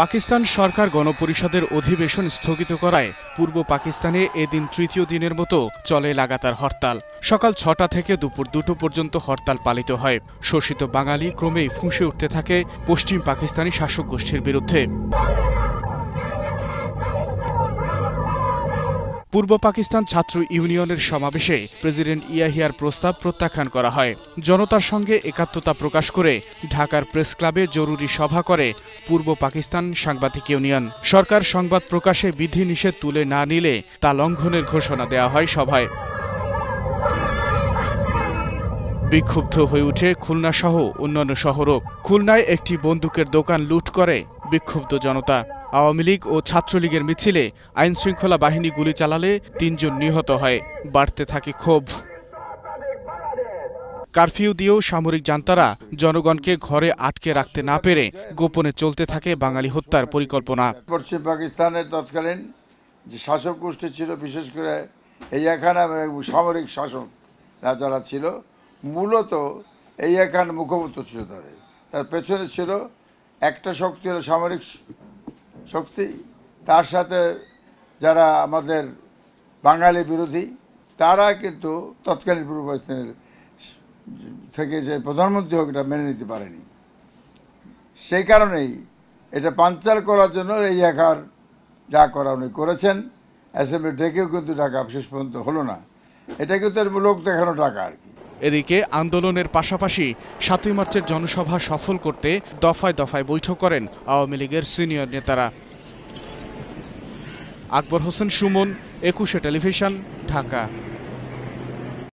পাকিস্তান সরকার গণপরিষদের অধিবেশন স্থগিত করায় পূর্ব পাকিস্তানে এদিন তৃতীয় দিনের মতো চলে লাগাতার হরতাল সকাল ছটা থেকে দুপুর দুটো পর্যন্ত হরতাল পালিত হয় শোষিত বাঙালি ক্রমেই ফুঁসে উঠতে থাকে পশ্চিম পাকিস্তানি শাসক গোষ্ঠীর বিরুদ্ধে পূর্ব পাকিস্তান ছাত্র ইউনিয়নের সমাবেশে প্রেসিডেন্ট ইয়াহিয়ার প্রস্তাব প্রত্যাখ্যান করা হয় জনতার সঙ্গে একাত্মতা প্রকাশ করে ঢাকার প্রেস ক্লাবে জরুরি সভা করে পূর্ব পাকিস্তান সাংবাদিক ইউনিয়ন সরকার সংবাদ প্রকাশে বিধিনিষেধ তুলে না নিলে তা লঙ্ঘনের ঘোষণা দেওয়া হয় সভায় বিক্ষুব্ধ হয়ে উঠে খুলনা সহ অন্যান্য শহরও খুলনায় একটি বন্দুকের দোকান লুট করে বিক্ষুব্ধ জনতা আওয়ামী লীগ ও ছাত্রলীগের মিছিলে শৃঙ্খলা বাহিনী গুলি চালালে তিনজন নিহত হয় বাড়তে থাকে ক্ষোভ কারফিউ দিয়েও সামরিক জান্তারা জনগণকে ঘরে আটকে রাখতে না পেরে গোপনে চলতে থাকে বাঙালি হত্যার পরিকল্পনা পশ্চিম পাকিস্তানের তৎকালীন যে শাসক গোষ্ঠী ছিল বিশেষ করে এই এখানে সামরিক শাসক রাজারা ছিল মূলত এই এখান মুখপত্র ছিল তাদের তার পেছনে ছিল একটা শক্তি হলো সামরিক শক্তি তার সাথে যারা আমাদের বাঙালি বিরোধী তারা কিন্তু তৎকালীন পূর্ব পাকিস্তানের থেকে যে প্রধানমন্ত্রী হোক এটা মেনে নিতে পারেনি সেই কারণেই এটা পাঞ্চার করার জন্য এই একার যা করা উনি করেছেন অ্যাসেম্বলি ডেকেও কিন্তু টাকা শেষ পর্যন্ত হলো না এটা কিন্তু লোক দেখানো টাকা আর কি এদিকে আন্দোলনের পাশাপাশি সাতই মার্চের জনসভা সফল করতে দফায় দফায় বৈঠক করেন আওয়ামী লীগের সিনিয়র নেতারা আকবর হোসেন সুমন একুশে টেলিভিশন ঢাকা